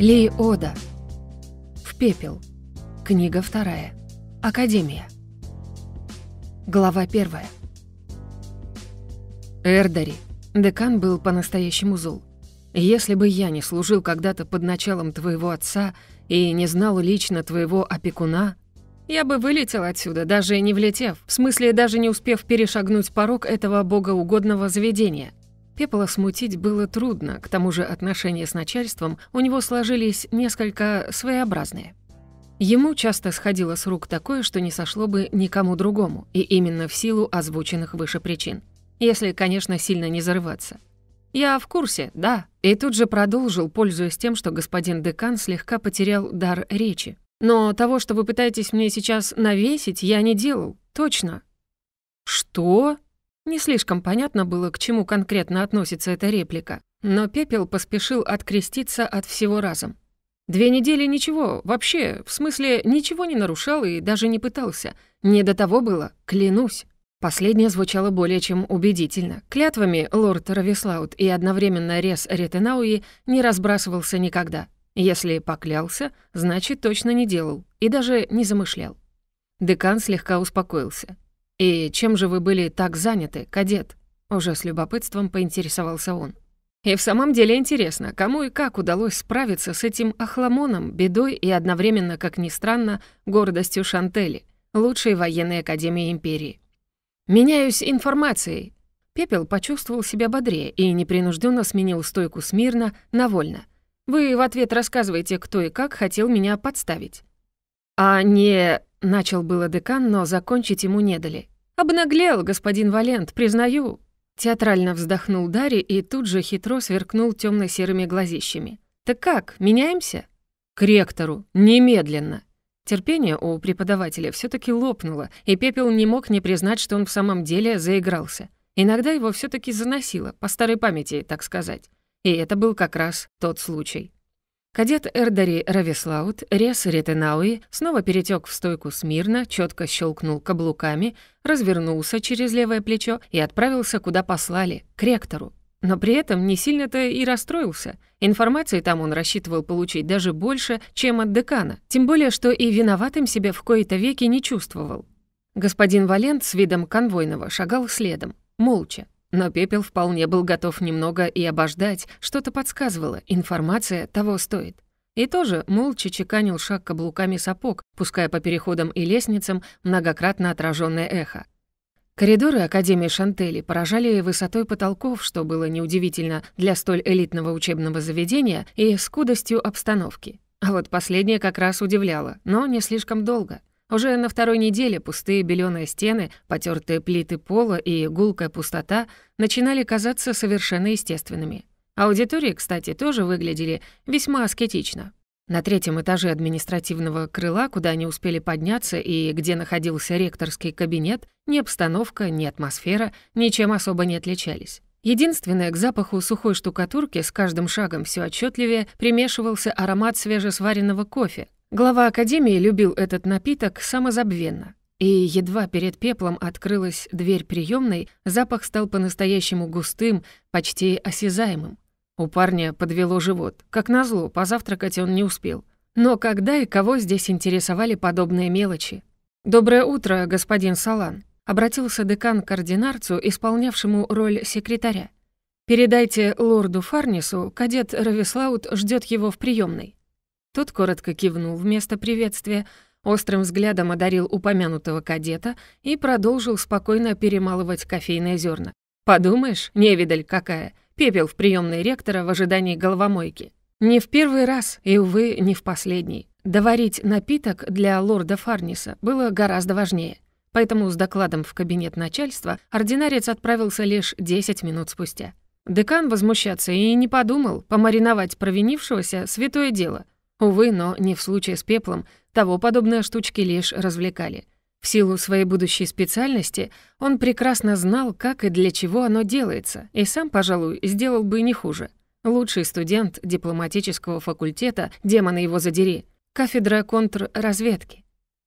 Ли Ода. В пепел. Книга вторая. Академия. Глава первая. Эрдари. Декан был по-настоящему зол. Если бы я не служил когда-то под началом твоего отца и не знал лично твоего опекуна, я бы вылетел отсюда, даже не влетев, в смысле даже не успев перешагнуть порог этого богоугодного заведения, Пепла смутить было трудно, к тому же отношения с начальством у него сложились несколько своеобразные. Ему часто сходило с рук такое, что не сошло бы никому другому, и именно в силу озвученных выше причин. Если, конечно, сильно не зарываться. «Я в курсе, да». И тут же продолжил, пользуясь тем, что господин декан слегка потерял дар речи. «Но того, что вы пытаетесь мне сейчас навесить, я не делал. Точно». «Что?» Не слишком понятно было, к чему конкретно относится эта реплика, но Пепел поспешил откреститься от всего разом. Две недели ничего, вообще, в смысле, ничего не нарушал и даже не пытался. Не до того было, клянусь. Последнее звучало более чем убедительно. Клятвами лорд Равислаут и одновременно рез Ретенауи не разбрасывался никогда. Если поклялся, значит, точно не делал и даже не замышлял. Декан слегка успокоился. «И чем же вы были так заняты, кадет?» Уже с любопытством поинтересовался он. «И в самом деле интересно, кому и как удалось справиться с этим охламоном, бедой и одновременно, как ни странно, гордостью Шантели, лучшей военной академии империи?» «Меняюсь информацией!» Пепел почувствовал себя бодрее и непринужденно сменил стойку смирно на вольно. «Вы в ответ рассказываете, кто и как хотел меня подставить». «А не...» — начал было декан, но закончить ему не дали. «Обнаглел, господин Валент, признаю!» Театрально вздохнул Дарри и тут же хитро сверкнул темно серыми глазищами. «Так как, меняемся?» «К ректору! Немедленно!» Терпение у преподавателя все таки лопнуло, и Пепел не мог не признать, что он в самом деле заигрался. Иногда его все таки заносило, по старой памяти, так сказать. И это был как раз тот случай. Кадет Эрдари Равислаут, Рес Ретенауи, снова перетек в стойку смирно, четко щелкнул каблуками, развернулся через левое плечо и отправился, куда послали, к ректору. Но при этом не сильно-то и расстроился. Информации там он рассчитывал получить даже больше, чем от декана, тем более, что и виноватым себя в кои-то веки не чувствовал. Господин Валент с видом конвойного шагал следом, молча, но Пепел вполне был готов немного и обождать, что-то подсказывало, информация того стоит. И тоже молча чеканил шаг каблуками сапог, пуская по переходам и лестницам многократно отраженное эхо. Коридоры Академии Шантели поражали высотой потолков, что было неудивительно для столь элитного учебного заведения и скудостью обстановки. А вот последнее как раз удивляло, но не слишком долго. Уже на второй неделе пустые беленые стены, потертые плиты пола и гулкая пустота начинали казаться совершенно естественными. Аудитории, кстати, тоже выглядели весьма аскетично. На третьем этаже административного крыла, куда они успели подняться и где находился ректорский кабинет, ни обстановка, ни атмосфера ничем особо не отличались. Единственное, к запаху сухой штукатурки с каждым шагом все отчетливее примешивался аромат свежесваренного кофе, Глава академии любил этот напиток самозабвенно. И едва перед пеплом открылась дверь приёмной, запах стал по-настоящему густым, почти осязаемым. У парня подвело живот. Как назло, позавтракать он не успел. Но когда и кого здесь интересовали подобные мелочи? «Доброе утро, господин Салан», — обратился декан к ординарцу, исполнявшему роль секретаря. «Передайте лорду Фарнису, кадет Равислаут ждет его в приёмной. Тот коротко кивнул вместо приветствия, острым взглядом одарил упомянутого кадета и продолжил спокойно перемалывать кофейные зерна. «Подумаешь, невидаль какая!» Пепел в приемной ректора в ожидании головомойки. Не в первый раз и, увы, не в последний. Доварить напиток для лорда Фарниса было гораздо важнее. Поэтому с докладом в кабинет начальства ординарец отправился лишь 10 минут спустя. Декан возмущаться и не подумал, помариновать провинившегося — святое дело — Увы, но не в случае с пеплом, того подобные штучки лишь развлекали. В силу своей будущей специальности он прекрасно знал, как и для чего оно делается, и сам, пожалуй, сделал бы не хуже. Лучший студент дипломатического факультета, демона его задери, кафедра контрразведки.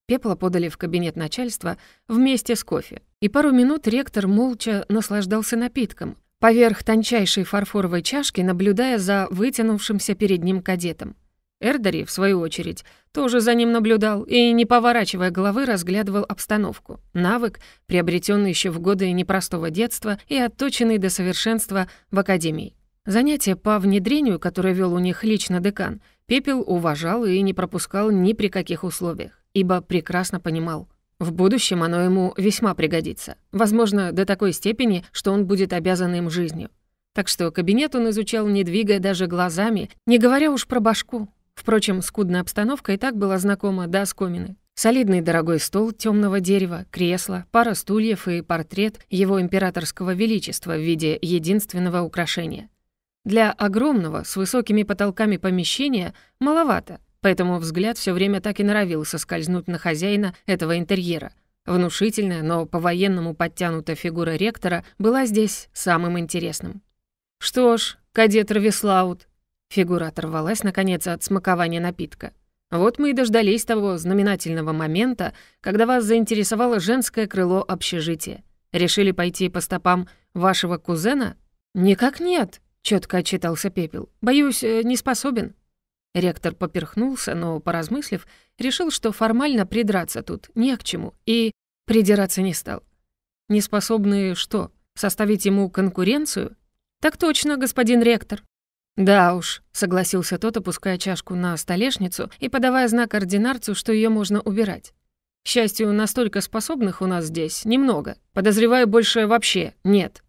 Пепла подали в кабинет начальства вместе с кофе, и пару минут ректор молча наслаждался напитком, поверх тончайшей фарфоровой чашки наблюдая за вытянувшимся перед ним кадетом. Эрдари, в свою очередь, тоже за ним наблюдал и, не поворачивая головы, разглядывал обстановку. Навык, приобретенный еще в годы непростого детства и отточенный до совершенства в академии. Занятия по внедрению, которое вел у них лично декан, Пепел уважал и не пропускал ни при каких условиях, ибо прекрасно понимал, в будущем оно ему весьма пригодится. Возможно, до такой степени, что он будет обязан им жизнью. Так что кабинет он изучал, не двигая даже глазами, не говоря уж про башку, Впрочем, скудная обстановка и так была знакома до оскомины. Солидный дорогой стол темного дерева, кресло, пара стульев и портрет его императорского величества в виде единственного украшения. Для огромного, с высокими потолками помещения маловато, поэтому взгляд все время так и норовил соскользнуть на хозяина этого интерьера. Внушительная, но по-военному подтянутая фигура ректора была здесь самым интересным. «Что ж, кадет Равислаут», Фигура оторвалась, наконец, от смакования напитка. Вот мы и дождались того знаменательного момента, когда вас заинтересовало женское крыло общежития. Решили пойти по стопам вашего кузена? Никак нет, четко отчитался Пепел. Боюсь, э, не способен. Ректор поперхнулся, но, поразмыслив, решил, что формально придраться тут не к чему, и придираться не стал. Не способны что? Составить ему конкуренцию? Так точно, господин ректор, «Да уж», — согласился тот, опуская чашку на столешницу и подавая знак ординарцу, что ее можно убирать. «К счастью, настолько способных у нас здесь немного. Подозреваю, больше вообще нет».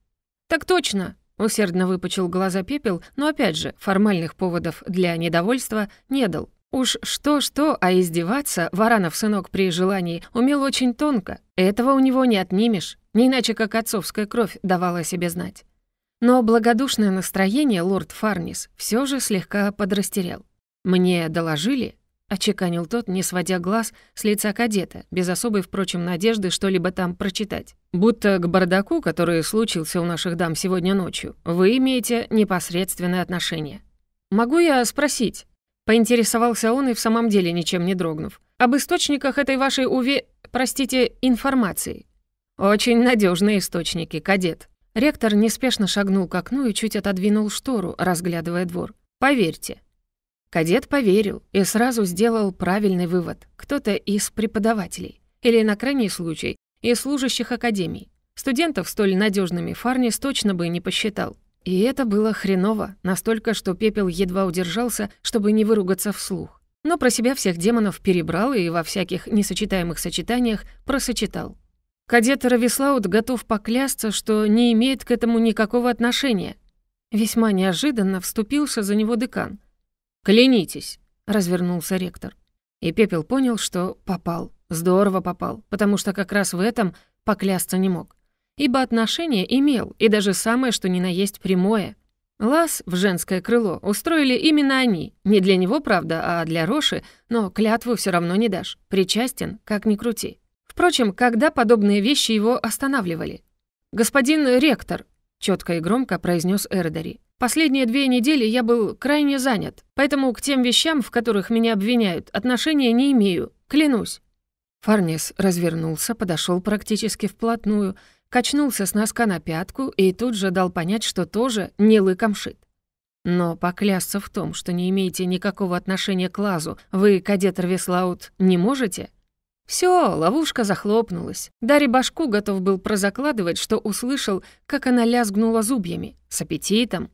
«Так точно», — усердно выпучил глаза пепел, но опять же формальных поводов для недовольства не дал. Уж что-что, а издеваться Варанов сынок при желании умел очень тонко. Этого у него не отнимешь, не иначе как отцовская кровь давала себе знать. Но благодушное настроение лорд Фарнис все же слегка подрастерял. «Мне доложили?» — очеканил тот, не сводя глаз с лица кадета, без особой, впрочем, надежды что-либо там прочитать. «Будто к бардаку, который случился у наших дам сегодня ночью, вы имеете непосредственное отношение». «Могу я спросить?» Поинтересовался он и в самом деле ничем не дрогнув. «Об источниках этой вашей уве... простите, информации». «Очень надежные источники, кадет», Ректор неспешно шагнул к окну и чуть отодвинул штору, разглядывая двор. «Поверьте». Кадет поверил и сразу сделал правильный вывод. Кто-то из преподавателей. Или, на крайний случай, из служащих академий. Студентов столь надежными Фарнис точно бы не посчитал. И это было хреново, настолько, что Пепел едва удержался, чтобы не выругаться вслух. Но про себя всех демонов перебрал и во всяких несочетаемых сочетаниях просочетал. Кадет Равислауд готов поклясться, что не имеет к этому никакого отношения. Весьма неожиданно вступился за него декан. «Клянитесь», — развернулся ректор. И Пепел понял, что попал. Здорово попал, потому что как раз в этом поклясться не мог. Ибо отношение имел, и даже самое, что ни на есть прямое. Лаз в женское крыло устроили именно они. Не для него, правда, а для Роши, но клятву все равно не дашь. Причастен, как ни крути. Впрочем, когда подобные вещи его останавливали? «Господин ректор», — четко и громко произнес Эрдари, «последние две недели я был крайне занят, поэтому к тем вещам, в которых меня обвиняют, отношения не имею, клянусь». Фарнес развернулся, подошел практически вплотную, качнулся с носка на пятку и тут же дал понять, что тоже не лыком шит. Но поклясться в том, что не имеете никакого отношения к Лазу, вы, кадет Рвеслаут, не можете? Все, ловушка захлопнулась. Дарья башку готов был прозакладывать, что услышал, как она лязгнула зубьями. С аппетитом.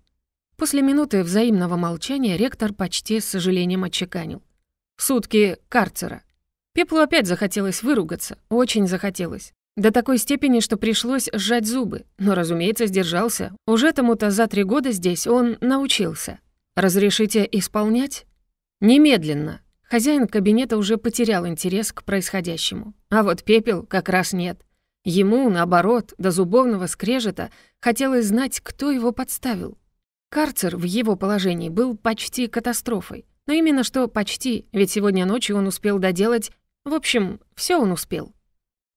После минуты взаимного молчания ректор почти с сожалением отчеканил. «Сутки карцера». Пеплу опять захотелось выругаться, очень захотелось. До такой степени, что пришлось сжать зубы. Но, разумеется, сдержался. Уже тому-то за три года здесь он научился. «Разрешите исполнять?» «Немедленно», Хозяин кабинета уже потерял интерес к происходящему. А вот пепел как раз нет. Ему, наоборот, до зубовного скрежета хотелось знать, кто его подставил. Карцер в его положении был почти катастрофой. Но именно что почти, ведь сегодня ночью он успел доделать... В общем, все он успел.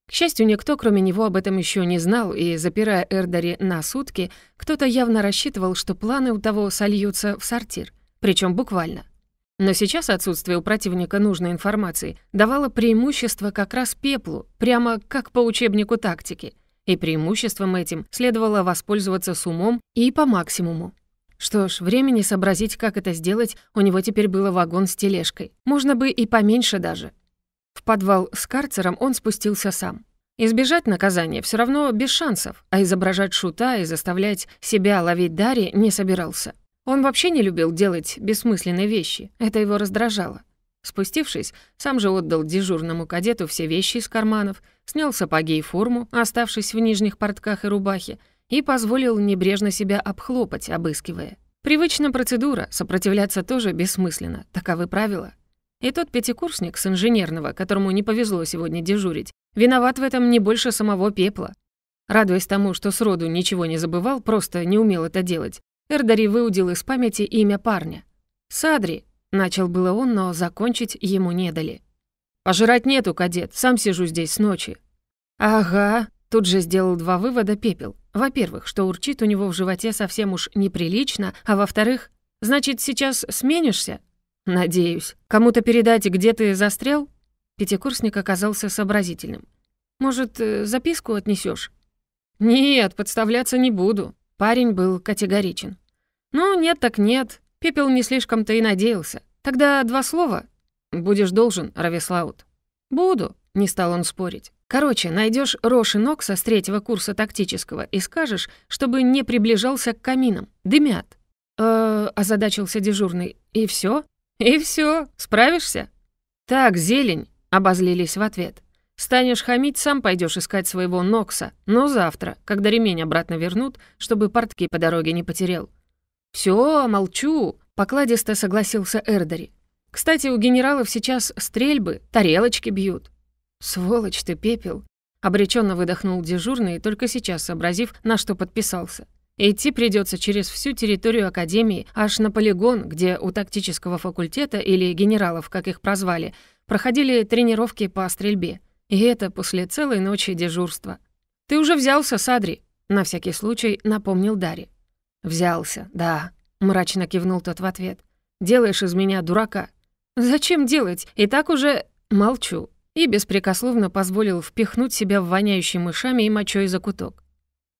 К счастью, никто, кроме него, об этом еще не знал, и, запирая Эрдари на сутки, кто-то явно рассчитывал, что планы у того сольются в сортир. Причем буквально. Но сейчас отсутствие у противника нужной информации давало преимущество как раз пеплу, прямо как по учебнику тактики. И преимуществом этим следовало воспользоваться с умом и по максимуму. Что ж, времени сообразить, как это сделать, у него теперь было вагон с тележкой. Можно бы и поменьше даже. В подвал с карцером он спустился сам. Избежать наказания все равно без шансов, а изображать шута и заставлять себя ловить Дарри не собирался. Он вообще не любил делать бессмысленные вещи, это его раздражало. Спустившись, сам же отдал дежурному кадету все вещи из карманов, снял сапоги и форму, оставшись в нижних портках и рубахе, и позволил небрежно себя обхлопать, обыскивая. Привычная процедура, сопротивляться тоже бессмысленно, таковы правила. И тот пятикурсник с инженерного, которому не повезло сегодня дежурить, виноват в этом не больше самого пепла. Радуясь тому, что сроду ничего не забывал, просто не умел это делать, Эрдари выудил из памяти имя парня. «Садри», — начал было он, но закончить ему не дали. Пожирать нету, кадет, сам сижу здесь с ночи». «Ага», — тут же сделал два вывода пепел. Во-первых, что урчит у него в животе совсем уж неприлично, а во-вторых, значит, сейчас сменишься? Надеюсь. Кому-то передать, где ты застрял? Пятикурсник оказался сообразительным. Может, э, записку отнесешь? Нет, подставляться не буду. Парень был категоричен. «Ну, нет так нет. Пепел не слишком-то и надеялся. Тогда два слова. Будешь должен, Равислаут». «Буду», — не стал он спорить. «Короче, найдешь Роши Нокса с третьего курса тактического и скажешь, чтобы не приближался к каминам. Дымят». «Э-э», озадачился дежурный. «И все? «И все. Справишься?» «Так, зелень», — обозлились в ответ. Станешь хамить, сам пойдешь искать своего Нокса, но завтра, когда ремень обратно вернут, чтобы портки по дороге не потерял. Все, молчу», — покладисто согласился Эрдери. «Кстати, у генералов сейчас стрельбы, тарелочки бьют». «Сволочь ты, пепел!» — обреченно выдохнул дежурный, только сейчас сообразив, на что подписался. Идти придется через всю территорию Академии, аж на полигон, где у тактического факультета или генералов, как их прозвали, проходили тренировки по стрельбе. И это после целой ночи дежурства. «Ты уже взялся, Садри?» — на всякий случай напомнил Дарри. «Взялся, да», — мрачно кивнул тот в ответ. «Делаешь из меня дурака». «Зачем делать? И так уже...» Молчу. И беспрекословно позволил впихнуть себя в воняющий мышами и мочой закуток.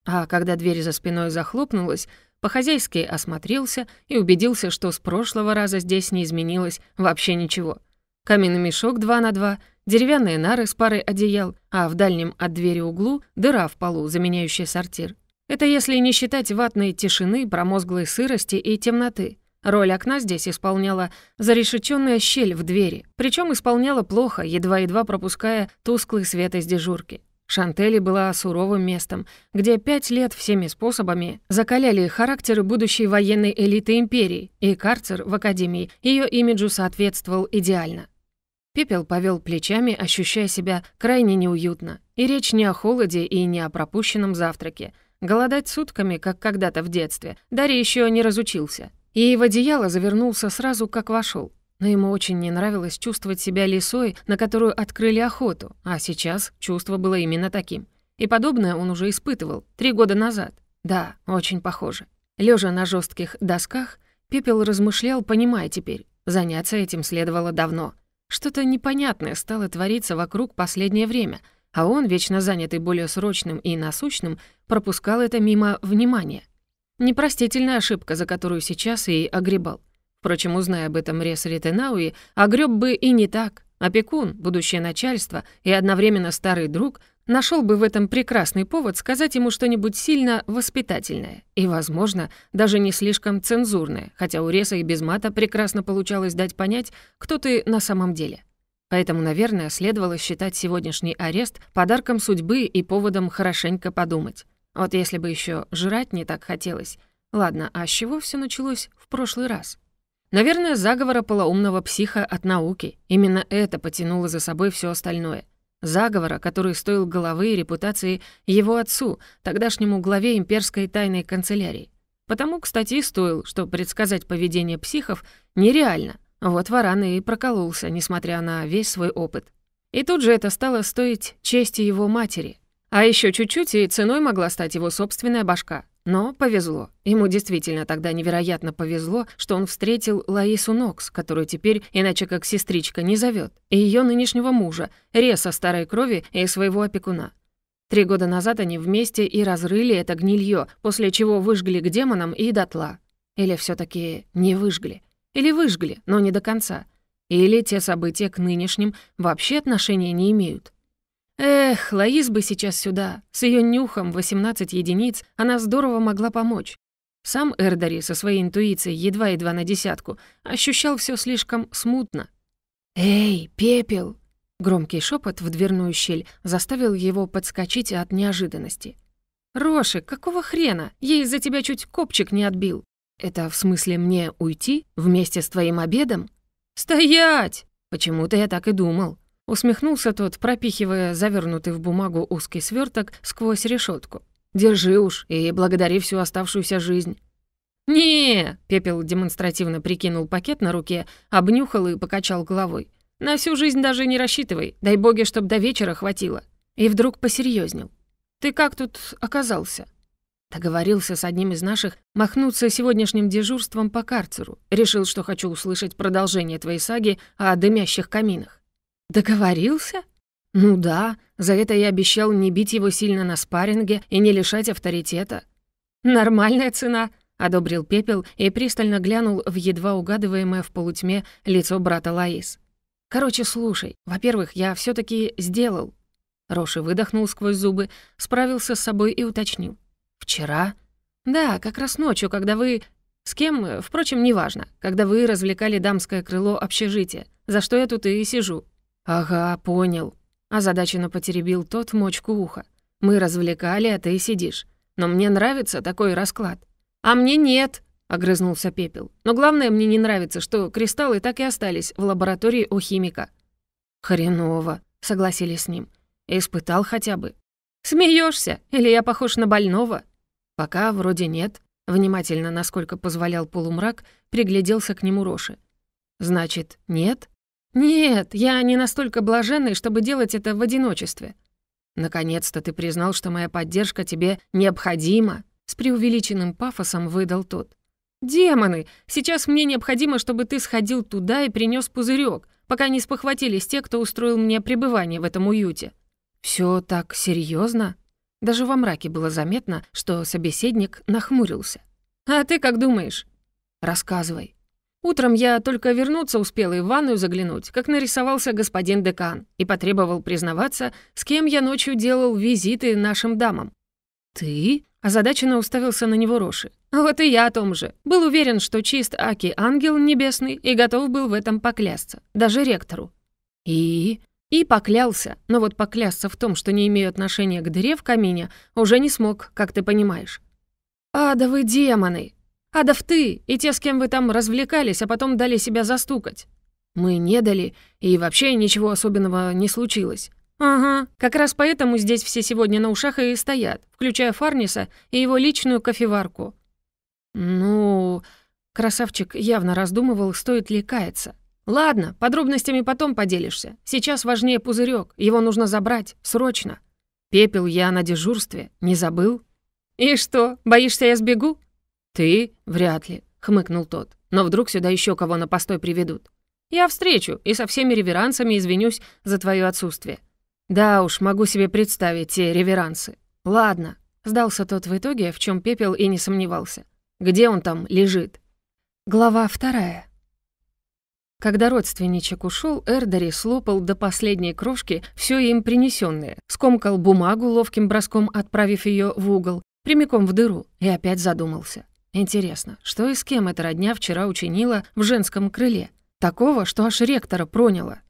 А когда дверь за спиной захлопнулась, по-хозяйски осмотрелся и убедился, что с прошлого раза здесь не изменилось вообще ничего. Каменный мешок два на два, деревянные нары с парой одеял, а в дальнем от двери углу дыра в полу, заменяющая сортир. Это если не считать ватной тишины, промозглой сырости и темноты. Роль окна здесь исполняла зарешеченная щель в двери, причем исполняла плохо, едва-едва пропуская тусклый свет из дежурки. Шантели была суровым местом, где пять лет всеми способами закаляли характеры будущей военной элиты империи, и карцер в академии ее имиджу соответствовал идеально. Пепел повел плечами, ощущая себя крайне неуютно. И речь не о холоде и не о пропущенном завтраке — Голодать сутками, как когда-то в детстве, Дарья еще не разучился. И в одеяло завернулся сразу, как вошел. Но ему очень не нравилось чувствовать себя лисой, на которую открыли охоту, а сейчас чувство было именно таким. И подобное он уже испытывал три года назад. Да, очень похоже. Лежа на жестких досках, Пепел размышлял, понимая теперь, заняться этим следовало давно. Что-то непонятное стало твориться вокруг последнее время — а он, вечно занятый более срочным и насущным, пропускал это мимо внимания. Непростительная ошибка, за которую сейчас и огребал. Впрочем, зная об этом Рес Ритенауи, огреб бы и не так. Опекун, будущее начальство и одновременно старый друг нашел бы в этом прекрасный повод сказать ему что-нибудь сильно воспитательное и, возможно, даже не слишком цензурное, хотя у Реса и без мата прекрасно получалось дать понять, кто ты на самом деле. Поэтому, наверное, следовало считать сегодняшний арест подарком судьбы и поводом хорошенько подумать. Вот если бы еще жрать не так хотелось. Ладно, а с чего все началось в прошлый раз? Наверное, заговора полоумного психа от науки. Именно это потянуло за собой все остальное. Заговора, который стоил головы и репутации его отцу, тогдашнему главе имперской тайной канцелярии. Потому, кстати, и стоил, что предсказать поведение психов нереально, вот Варан и прокололся, несмотря на весь свой опыт. И тут же это стало стоить чести его матери. А еще чуть-чуть, и ценой могла стать его собственная башка. Но повезло. Ему действительно тогда невероятно повезло, что он встретил Лаису Нокс, которую теперь иначе как сестричка не зовет, и ее нынешнего мужа, Реса старой крови и своего опекуна. Три года назад они вместе и разрыли это гнилье, после чего выжгли к демонам и дотла. Или все таки не выжгли. Или выжгли, но не до конца. Или те события к нынешним вообще отношения не имеют. Эх, Лоис бы сейчас сюда. С ее нюхом 18 единиц она здорово могла помочь. Сам Эрдари со своей интуицией едва-едва на десятку ощущал все слишком смутно. «Эй, пепел!» Громкий шепот в дверную щель заставил его подскочить от неожиданности. «Роши, какого хрена? Я из-за тебя чуть копчик не отбил!» «Это в смысле мне уйти? Вместе с твоим обедом?» «Стоять!» «Почему-то я так и думал». Усмехнулся тот, пропихивая завернутый в бумагу узкий сверток сквозь решетку. «Держи уж и благодари всю оставшуюся жизнь». «Не!» — Пепел демонстративно прикинул пакет на руке, обнюхал и покачал головой. «На всю жизнь даже не рассчитывай, дай боги, чтоб до вечера хватило». И вдруг посерьезнел. «Ты как тут оказался?» Договорился с одним из наших махнуться сегодняшним дежурством по карцеру. Решил, что хочу услышать продолжение твоей саги о дымящих каминах. Договорился? Ну да, за это я обещал не бить его сильно на спарринге и не лишать авторитета. Нормальная цена, одобрил пепел и пристально глянул в едва угадываемое в полутьме лицо брата Лаис. Короче, слушай, во-первых, я все таки сделал. Роши выдохнул сквозь зубы, справился с собой и уточнил. «Вчера?» «Да, как раз ночью, когда вы...» «С кем, э, впрочем, неважно. Когда вы развлекали дамское крыло общежития. За что я тут и сижу». «Ага, понял». Озадаченно потеребил тот мочку уха. «Мы развлекали, а ты сидишь. Но мне нравится такой расклад». «А мне нет», — огрызнулся Пепел. «Но главное, мне не нравится, что кристаллы так и остались в лаборатории у химика». «Хреново», — согласились с ним. «Испытал хотя бы». Смеешься? Или я похож на больного?» Пока вроде нет. Внимательно, насколько позволял полумрак, пригляделся к нему Роши. «Значит, нет?» «Нет, я не настолько блаженный, чтобы делать это в одиночестве». «Наконец-то ты признал, что моя поддержка тебе необходима», с преувеличенным пафосом выдал тот. «Демоны! Сейчас мне необходимо, чтобы ты сходил туда и принес пузырек, пока не спохватились те, кто устроил мне пребывание в этом уюте». «Все так серьезно? Даже во мраке было заметно, что собеседник нахмурился. «А ты как думаешь?» «Рассказывай». Утром я только вернуться успела и в ванную заглянуть, как нарисовался господин декан и потребовал признаваться, с кем я ночью делал визиты нашим дамам. «Ты?» — озадаченно уставился на него Роши. «Вот и я о том же. Был уверен, что чист Аки ангел небесный и готов был в этом поклясться. Даже ректору». «И?» И поклялся, но вот поклясться в том, что не имею отношения к дыре в камине, уже не смог, как ты понимаешь. «Ада, демоны! Адов ты и те, с кем вы там развлекались, а потом дали себя застукать!» «Мы не дали, и вообще ничего особенного не случилось». «Ага, как раз поэтому здесь все сегодня на ушах и стоят, включая Фарниса и его личную кофеварку». «Ну...» Красавчик явно раздумывал, стоит ли каяться. «Ладно, подробностями потом поделишься. Сейчас важнее пузырек. Его нужно забрать. Срочно». «Пепел я на дежурстве. Не забыл?» «И что, боишься, я сбегу?» «Ты? Вряд ли», — хмыкнул тот. «Но вдруг сюда еще кого на постой приведут?» «Я встречу и со всеми реверансами извинюсь за твое отсутствие». «Да уж, могу себе представить те реверансы». «Ладно», — сдался тот в итоге, в чем Пепел и не сомневался. «Где он там лежит?» Глава вторая. Когда родственничек ушел, Эрдери слопал до последней крошки все им принесенное, скомкал бумагу ловким броском, отправив ее в угол, прямиком в дыру, и опять задумался. Интересно, что и с кем эта родня вчера учинила в женском крыле? Такого, что аж ректора проняло.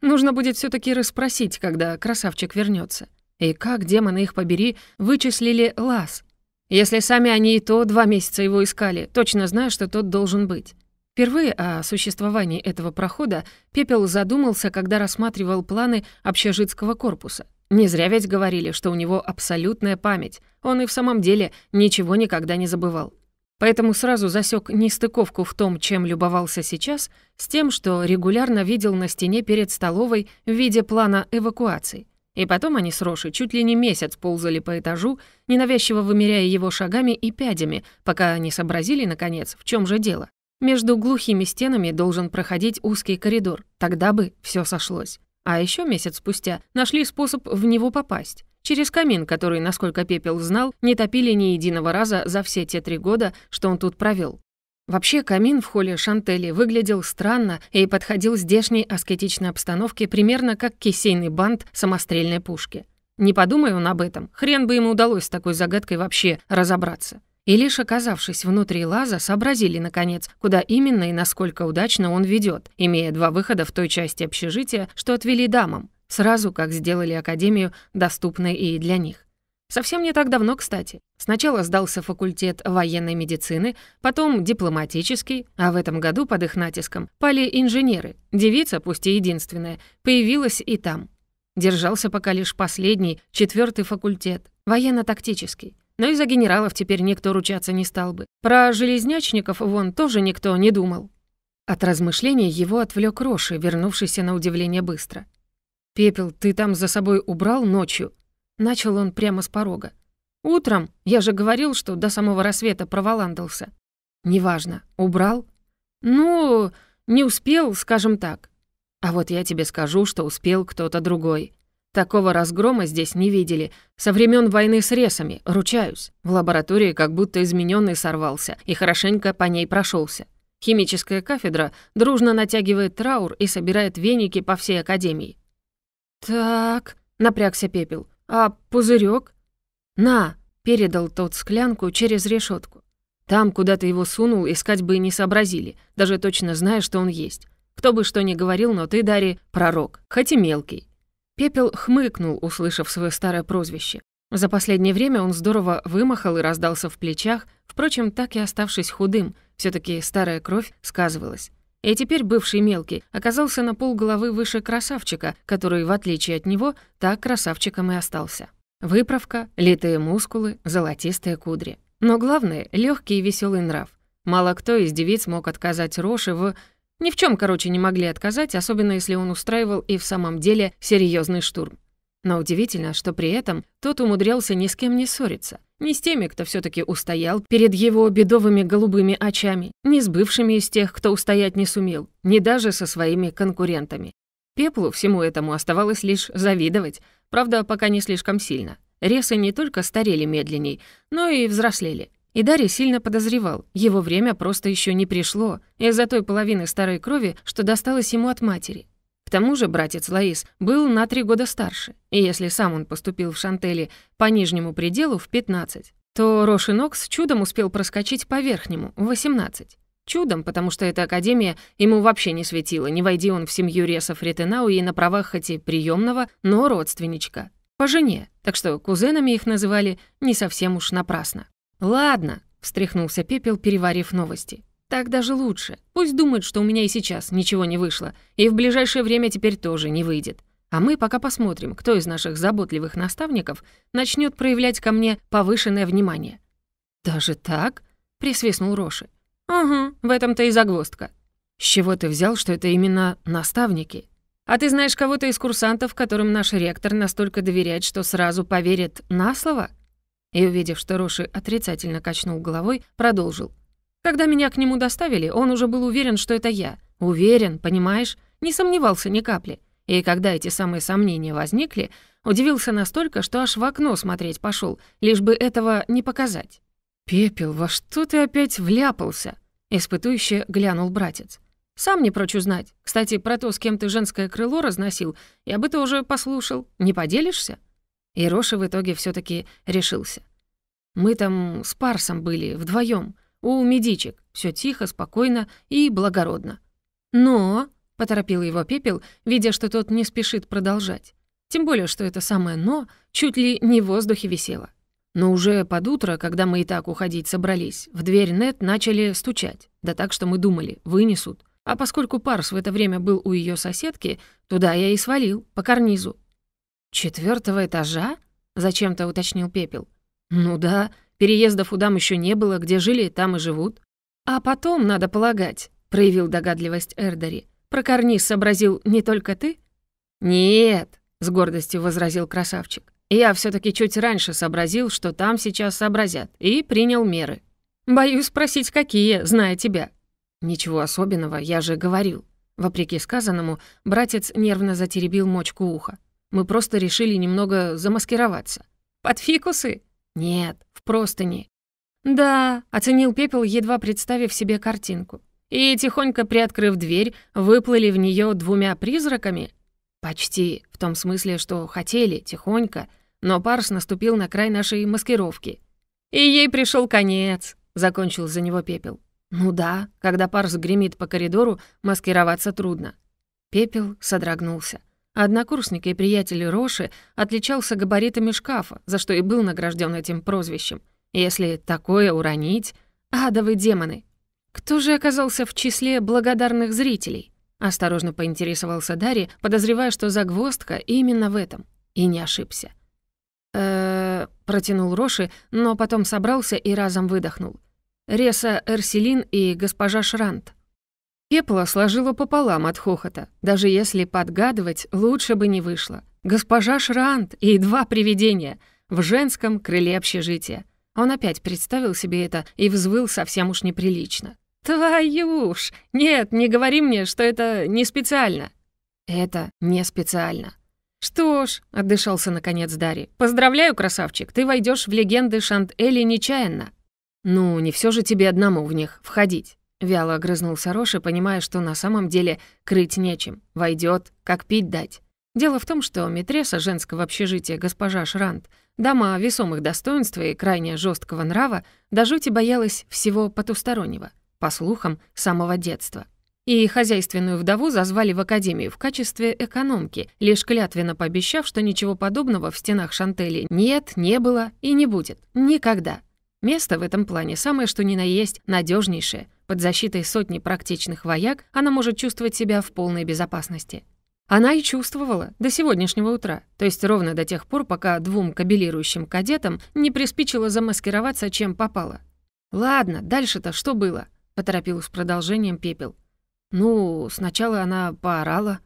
Нужно будет все таки расспросить, когда красавчик вернется. И как, демоны их побери, вычислили лаз. Если сами они и то два месяца его искали, точно зная, что тот должен быть. Впервые о существовании этого прохода Пепел задумался, когда рассматривал планы общежитского корпуса. Не зря ведь говорили, что у него абсолютная память. Он и в самом деле ничего никогда не забывал. Поэтому сразу засек нестыковку в том, чем любовался сейчас, с тем, что регулярно видел на стене перед столовой в виде плана эвакуации. И потом они с Рошей чуть ли не месяц ползали по этажу, ненавязчиво вымеряя его шагами и пядями, пока не сообразили, наконец, в чем же дело. Между глухими стенами должен проходить узкий коридор, тогда бы все сошлось. А еще месяц спустя нашли способ в него попасть. Через камин, который, насколько Пепел знал, не топили ни единого раза за все те три года, что он тут провел. Вообще, камин в холле Шантели выглядел странно и подходил здешней аскетичной обстановке примерно как кисейный бант самострельной пушки. Не подумай он об этом, хрен бы ему удалось с такой загадкой вообще разобраться и лишь оказавшись внутри лаза, сообразили, наконец, куда именно и насколько удачно он ведет, имея два выхода в той части общежития, что отвели дамам, сразу как сделали Академию доступной и для них. Совсем не так давно, кстати. Сначала сдался факультет военной медицины, потом дипломатический, а в этом году под их натиском пали инженеры. Девица, пусть и единственная, появилась и там. Держался пока лишь последний, четвертый факультет, военно-тактический. Но и за генералов теперь никто ручаться не стал бы. Про железнячников вон тоже никто не думал. От размышлений его отвлек Роши, вернувшийся на удивление быстро. «Пепел, ты там за собой убрал ночью?» Начал он прямо с порога. «Утром? Я же говорил, что до самого рассвета проволандался». «Неважно. Убрал?» «Ну, не успел, скажем так». «А вот я тебе скажу, что успел кто-то другой». Такого разгрома здесь не видели. Со времен войны с ресами, ручаюсь. В лаборатории как будто измененный сорвался и хорошенько по ней прошелся. Химическая кафедра дружно натягивает траур и собирает веники по всей академии. «Так», — напрягся пепел, — «а пузырек? «На», — передал тот склянку через решетку. Там, куда ты его сунул, искать бы и не сообразили, даже точно зная, что он есть. Кто бы что ни говорил, но ты, Дари, пророк, хоть и мелкий. Пепел хмыкнул, услышав свое старое прозвище. За последнее время он здорово вымахал и раздался в плечах, впрочем, так и оставшись худым, все таки старая кровь сказывалась. И теперь бывший мелкий оказался на полголовы выше красавчика, который, в отличие от него, так красавчиком и остался. Выправка, литые мускулы, золотистые кудри. Но главное — легкий и веселый нрав. Мало кто из девиц мог отказать Роше в ни в чем, короче, не могли отказать, особенно если он устраивал и в самом деле серьезный штурм. Но удивительно, что при этом тот умудрялся ни с кем не ссориться. Ни с теми, кто все таки устоял перед его бедовыми голубыми очами, ни с бывшими из тех, кто устоять не сумел, ни даже со своими конкурентами. Пеплу всему этому оставалось лишь завидовать, правда, пока не слишком сильно. Ресы не только старели медленней, но и взрослели. И Дарья сильно подозревал, его время просто еще не пришло из-за той половины старой крови, что досталось ему от матери. К тому же братец Лаис был на три года старше, и если сам он поступил в Шантели по нижнему пределу в 15, то Рошинокс чудом успел проскочить по верхнему в 18. Чудом, потому что эта академия ему вообще не светила, не войди он в семью Ресов Ретенау и на правах хоть и приемного, но родственничка. По жене, так что кузенами их называли не совсем уж напрасно. «Ладно», — встряхнулся Пепел, переварив новости. «Так даже лучше. Пусть думает, что у меня и сейчас ничего не вышло, и в ближайшее время теперь тоже не выйдет. А мы пока посмотрим, кто из наших заботливых наставников начнет проявлять ко мне повышенное внимание». «Даже так?» — присвистнул Роши. «Угу, в этом-то и загвоздка». «С чего ты взял, что это именно наставники?» «А ты знаешь кого-то из курсантов, которым наш ректор настолько доверяет, что сразу поверит на слово?» И, увидев, что Роши отрицательно качнул головой, продолжил. «Когда меня к нему доставили, он уже был уверен, что это я. Уверен, понимаешь? Не сомневался ни капли. И когда эти самые сомнения возникли, удивился настолько, что аж в окно смотреть пошел, лишь бы этого не показать. «Пепел, во что ты опять вляпался?» — испытующе глянул братец. «Сам не прочь узнать. Кстати, про то, с кем ты женское крыло разносил, я бы тоже послушал. Не поделишься?» И Роша в итоге все таки решился. «Мы там с Парсом были, вдвоем у медичек. все тихо, спокойно и благородно». «Но...» — поторопил его Пепел, видя, что тот не спешит продолжать. Тем более, что это самое «но» чуть ли не в воздухе висело. Но уже под утро, когда мы и так уходить собрались, в дверь Нет начали стучать. Да так, что мы думали, вынесут. А поскольку Парс в это время был у ее соседки, туда я и свалил, по карнизу. «Четвёртого этажа?» — зачем-то уточнил Пепел. «Ну да, переездов у дам ещё не было, где жили, там и живут». «А потом, надо полагать», — проявил догадливость Эрдари. «Про карниз сообразил не только ты?» «Нет», — с гордостью возразил красавчик. «Я всё-таки чуть раньше сообразил, что там сейчас сообразят, и принял меры». «Боюсь спросить, какие, зная тебя». «Ничего особенного, я же говорил». Вопреки сказанному, братец нервно затеребил мочку уха. Мы просто решили немного замаскироваться. Под фикусы? Нет, в простыни. Да, оценил пепел, едва представив себе картинку. И, тихонько приоткрыв дверь, выплыли в нее двумя призраками? Почти, в том смысле, что хотели, тихонько, но Парс наступил на край нашей маскировки. И ей пришел конец, закончил за него пепел. Ну да, когда Парс гремит по коридору, маскироваться трудно. Пепел содрогнулся. Однокурсник и приятель Роши отличался габаритами шкафа, за что и был награжден этим прозвищем. Если такое уронить... Адовы демоны! Кто же оказался в числе благодарных зрителей? Осторожно поинтересовался Дарри, подозревая, что загвоздка именно в этом. И не ошибся. э протянул Роши, но потом собрался и разом выдохнул. «Реса Эрселин и госпожа Шрант». Пепла сложила пополам от хохота. Даже если подгадывать, лучше бы не вышло. Госпожа Шрант и два привидения в женском крыле общежития. Он опять представил себе это и взвыл совсем уж неприлично. «Твою ж! Нет, не говори мне, что это не специально!» «Это не специально!» «Что ж», — отдышался наконец Дари. — «поздравляю, красавчик, ты войдешь в легенды Шант-Эли нечаянно». «Ну, не все же тебе одному в них входить». Вяло огрызнулся Роши, понимая, что на самом деле крыть нечем. Войдет, как пить дать. Дело в том, что митреса женского общежития госпожа Шрант, дама весомых достоинств и крайне жесткого нрава, до жути боялась всего потустороннего, по слухам, самого детства. И хозяйственную вдову зазвали в академию в качестве экономки, лишь клятвенно пообещав, что ничего подобного в стенах Шантели нет, не было и не будет. Никогда. Место в этом плане самое что ни на есть надежнейшее. Под защитой сотни практичных вояк она может чувствовать себя в полной безопасности. Она и чувствовала до сегодняшнего утра, то есть ровно до тех пор, пока двум кабелирующим кадетам не приспичило замаскироваться, чем попало. «Ладно, дальше-то что было?» — поторопил с продолжением Пепел. «Ну, сначала она поорала».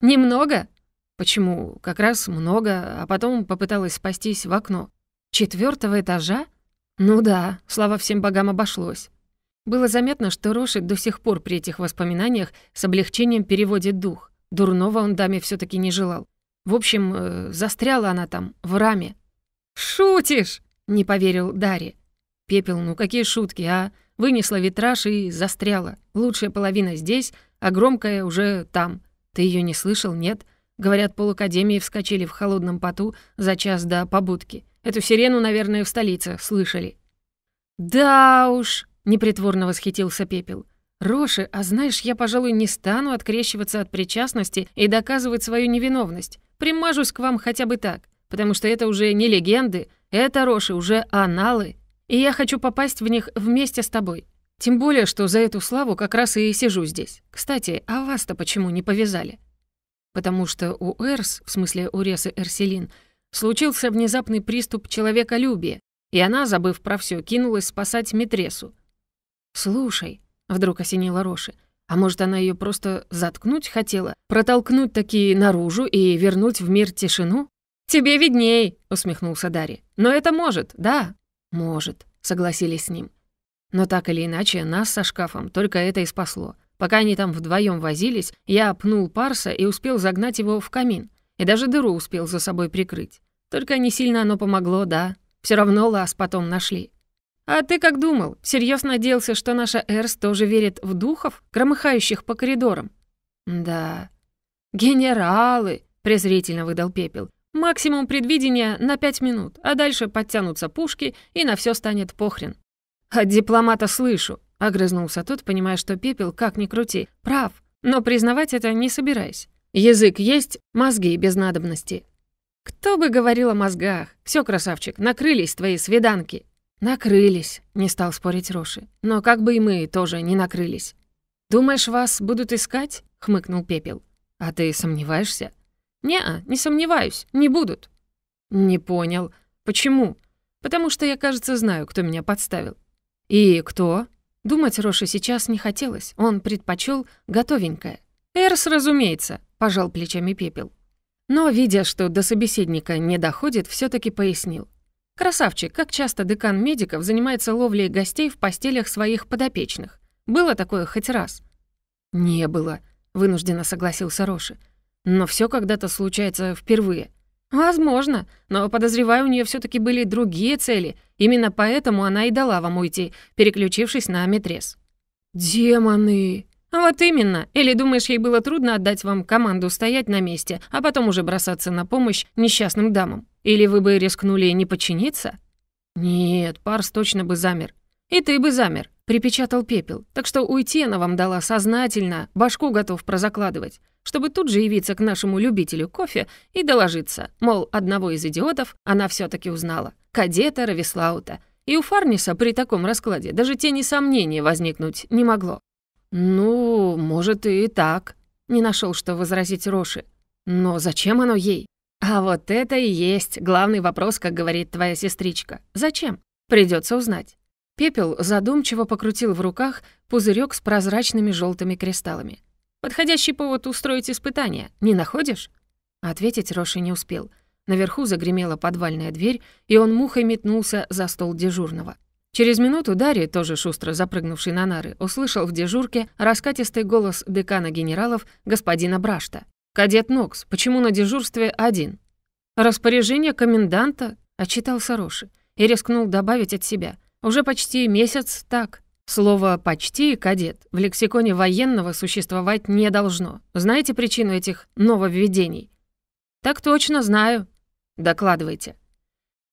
«Немного?» «Почему? Как раз много, а потом попыталась спастись в окно». «Четвёртого этажа? Ну да, слава всем богам обошлось. Было заметно, что Рошит до сих пор при этих воспоминаниях с облегчением переводит дух. Дурного он даме все таки не желал. В общем, э, застряла она там, в раме. «Шутишь!» — не поверил Дарри. «Пепел, ну какие шутки, а? Вынесла витраж и застряла. Лучшая половина здесь, а громкая уже там. Ты ее не слышал, нет?» Говорят, полукадемии вскочили в холодном поту за час до побудки. Эту сирену, наверное, в столице слышали. «Да уж», — непритворно восхитился Пепел. «Роши, а знаешь, я, пожалуй, не стану открещиваться от причастности и доказывать свою невиновность. Примажусь к вам хотя бы так, потому что это уже не легенды, это, Роши, уже аналы, и я хочу попасть в них вместе с тобой. Тем более, что за эту славу как раз и сижу здесь. Кстати, а вас-то почему не повязали?» потому что у Эрс, в смысле у Ресы Эрселин, случился внезапный приступ человеколюбия, и она, забыв про все, кинулась спасать Митресу. «Слушай», — вдруг осенила Роши, «а может, она ее просто заткнуть хотела, протолкнуть такие наружу и вернуть в мир тишину?» «Тебе видней», — усмехнулся Дари. «Но это может, да?» «Может», — согласились с ним. Но так или иначе, нас со шкафом только это и спасло. Пока они там вдвоем возились, я пнул Парса и успел загнать его в камин, и даже дыру успел за собой прикрыть. Только не сильно оно помогло, да. Все равно лаз потом нашли. А ты как думал? Всерьез надеялся, что наша Эрс тоже верит в духов, громыхающих по коридорам? Да. Генералы, презрительно выдал пепел. Максимум предвидения на пять минут, а дальше подтянутся пушки, и на все станет похрен. От а дипломата слышу, огрызнулся тот, понимая, что пепел, как ни крути, прав, но признавать это не собираюсь. Язык есть, мозги без надобности. «Кто бы говорил о мозгах? Все, красавчик, накрылись твои свиданки». «Накрылись», — не стал спорить Роши. «Но как бы и мы тоже не накрылись». «Думаешь, вас будут искать?» — хмыкнул Пепел. «А ты сомневаешься?» не сомневаюсь, не будут». «Не понял. Почему?» «Потому что я, кажется, знаю, кто меня подставил». «И кто?» Думать Роши сейчас не хотелось, он предпочел готовенькое. «Эрс, разумеется», — пожал плечами Пепел. Но, видя, что до собеседника не доходит, все таки пояснил. «Красавчик, как часто декан медиков занимается ловлей гостей в постелях своих подопечных? Было такое хоть раз?» «Не было», — вынужденно согласился Роши. «Но все когда-то случается впервые». «Возможно, но, подозреваю, у нее все таки были другие цели. Именно поэтому она и дала вам уйти, переключившись на метрес». «Демоны!» А «Вот именно. Или думаешь, ей было трудно отдать вам команду стоять на месте, а потом уже бросаться на помощь несчастным дамам? Или вы бы рискнули не подчиниться?» «Нет, Парс точно бы замер. И ты бы замер», — припечатал Пепел. «Так что уйти она вам дала сознательно, башку готов прозакладывать, чтобы тут же явиться к нашему любителю кофе и доложиться, мол, одного из идиотов она все таки узнала, кадета Равислаута». И у Фарниса при таком раскладе даже тени сомнения возникнуть не могло. «Ну, может, и так». Не нашел, что возразить Роши. «Но зачем оно ей?» «А вот это и есть главный вопрос, как говорит твоя сестричка. Зачем? Придется узнать». Пепел задумчиво покрутил в руках пузырек с прозрачными желтыми кристаллами. «Подходящий повод устроить испытание. Не находишь?» Ответить Роши не успел. Наверху загремела подвальная дверь, и он мухой метнулся за стол дежурного. Через минуту Дарья, тоже шустро запрыгнувший на нары, услышал в дежурке раскатистый голос декана генералов господина Брашта. «Кадет Нокс, почему на дежурстве один?» «Распоряжение коменданта», — отчитался Роши, и рискнул добавить от себя. «Уже почти месяц так». Слово «почти» кадет в лексиконе военного существовать не должно. Знаете причину этих нововведений? «Так точно знаю». «Докладывайте».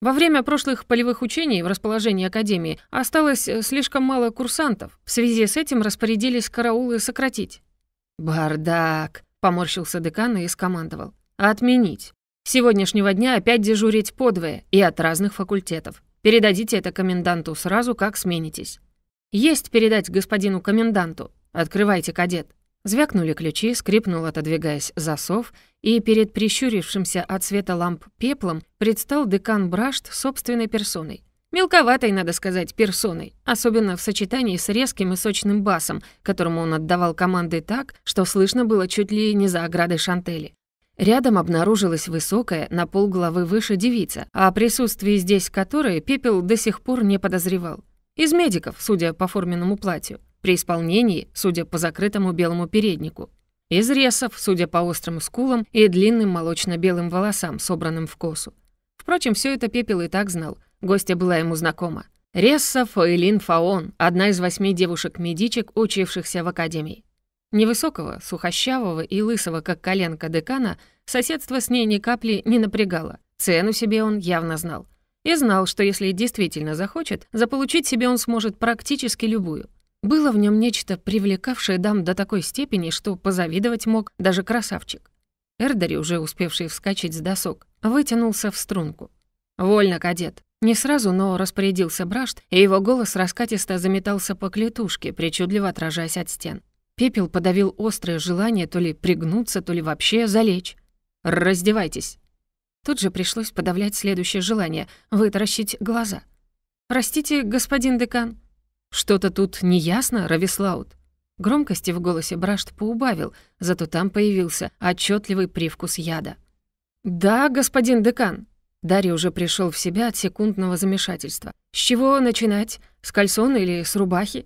Во время прошлых полевых учений в расположении Академии осталось э, слишком мало курсантов. В связи с этим распорядились караулы сократить. «Бардак!» — поморщился декан и скомандовал. «Отменить. С сегодняшнего дня опять дежурить подвое и от разных факультетов. Передадите это коменданту сразу, как сменитесь». «Есть передать господину коменданту. Открывайте, кадет». Звякнули ключи, скрипнул, отодвигаясь засов, и перед прищурившимся от света ламп пеплом предстал декан Брашт собственной персоной. Мелковатой, надо сказать, персоной, особенно в сочетании с резким и сочным басом, которому он отдавал команды так, что слышно было чуть ли не за оградой шантели. Рядом обнаружилась высокая, на полголовы выше девица, о присутствии здесь которой Пепел до сих пор не подозревал. Из медиков, судя по форменному платью при исполнении, судя по закрытому белому переднику, из ресов, судя по острым скулам и длинным молочно-белым волосам, собранным в косу. Впрочем, все это Пепел и так знал, гостья была ему знакома. Ресса Фаэлин Фаон, одна из восьми девушек-медичек, учившихся в академии. Невысокого, сухощавого и лысого, как коленка декана, соседство с ней ни капли не напрягало. Цену себе он явно знал. И знал, что если действительно захочет, заполучить себе он сможет практически любую — было в нем нечто, привлекавшее дам до такой степени, что позавидовать мог даже красавчик. Эрдари, уже успевший вскочить с досок, вытянулся в струнку. «Вольно, кадет!» Не сразу, но распорядился Брашт, и его голос раскатисто заметался по клетушке, причудливо отражаясь от стен. Пепел подавил острое желание то ли пригнуться, то ли вообще залечь. «Раздевайтесь!» Тут же пришлось подавлять следующее желание — вытаращить глаза. «Простите, господин декан», «Что-то тут неясно, Равислаут?» Громкости в голосе Брашт поубавил, зато там появился отчетливый привкус яда. «Да, господин декан». Дарья уже пришел в себя от секундного замешательства. «С чего начинать? С кальсона или с рубахи?»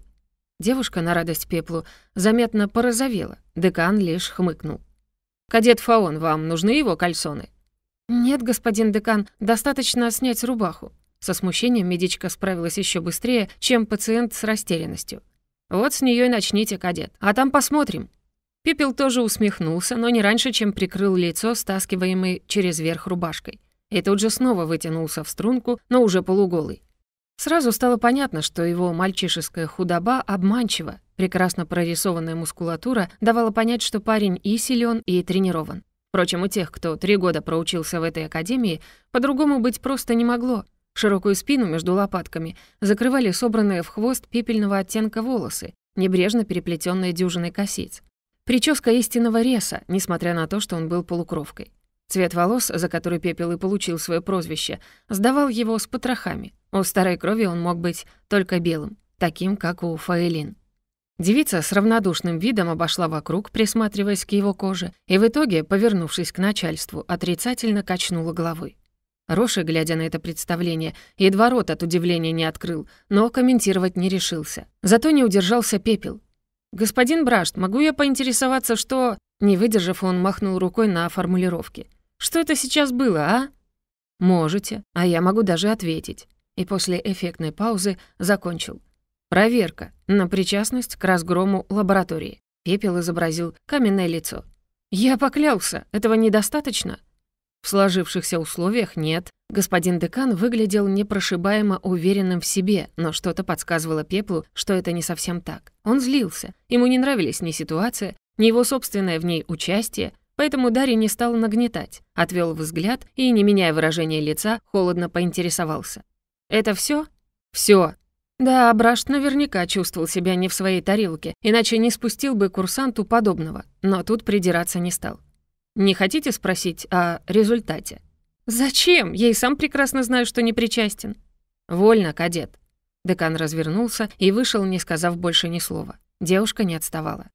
Девушка на радость пеплу заметно порозовела. Декан лишь хмыкнул. «Кадет Фаон, вам нужны его кальсоны?» «Нет, господин декан, достаточно снять рубаху». Со смущением медичка справилась еще быстрее, чем пациент с растерянностью. «Вот с нее и начните, кадет, а там посмотрим». Пепел тоже усмехнулся, но не раньше, чем прикрыл лицо, стаскиваемой через верх рубашкой. И тут же снова вытянулся в струнку, но уже полуголый. Сразу стало понятно, что его мальчишеская худоба обманчива. Прекрасно прорисованная мускулатура давала понять, что парень и силен, и тренирован. Впрочем, у тех, кто три года проучился в этой академии, по-другому быть просто не могло. Широкую спину между лопатками закрывали собранные в хвост пепельного оттенка волосы, небрежно переплетенные дюжиной косиц. Прическа истинного реса, несмотря на то, что он был полукровкой. Цвет волос, за который Пепел и получил свое прозвище, сдавал его с потрохами. У старой крови он мог быть только белым, таким, как у Фаэлин. Девица с равнодушным видом обошла вокруг, присматриваясь к его коже, и в итоге, повернувшись к начальству, отрицательно качнула головой. Роша, глядя на это представление, едва рот от удивления не открыл, но комментировать не решился. Зато не удержался пепел. «Господин Брашт, могу я поинтересоваться, что...» Не выдержав, он махнул рукой на формулировки. «Что это сейчас было, а?» «Можете, а я могу даже ответить». И после эффектной паузы закончил. «Проверка на причастность к разгрому лаборатории». Пепел изобразил каменное лицо. «Я поклялся, этого недостаточно?» В сложившихся условиях нет. Господин декан выглядел непрошибаемо уверенным в себе, но что-то подсказывало Пеплу, что это не совсем так. Он злился. Ему не нравились ни ситуация, ни его собственное в ней участие, поэтому Дарья не стал нагнетать, отвел взгляд и, не меняя выражения лица, холодно поинтересовался. «Это все? Все. Да, Брашт наверняка чувствовал себя не в своей тарелке, иначе не спустил бы курсанту подобного, но тут придираться не стал. Не хотите спросить о результате? Зачем? Я и сам прекрасно знаю, что не причастен. Вольно, кадет. Декан развернулся и вышел, не сказав больше ни слова. Девушка не отставала.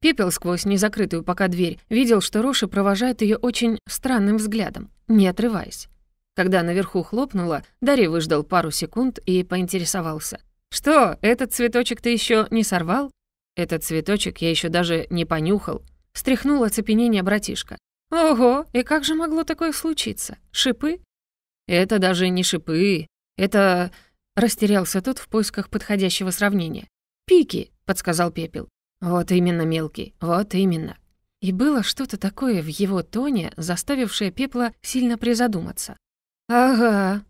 Пепел сквозь незакрытую пока дверь видел, что Роши провожает ее очень странным взглядом, не отрываясь. Когда наверху хлопнуло, Дарья выждал пару секунд и поинтересовался. «Что, этот цветочек ты еще не сорвал?» «Этот цветочек я еще даже не понюхал», Встряхнул оцепенение братишка. «Ого, и как же могло такое случиться? Шипы?» «Это даже не шипы. Это...» Растерялся тот в поисках подходящего сравнения. «Пики», — подсказал Пепел. «Вот именно, мелкий, вот именно». И было что-то такое в его тоне, заставившее Пепла сильно призадуматься. «Ага»,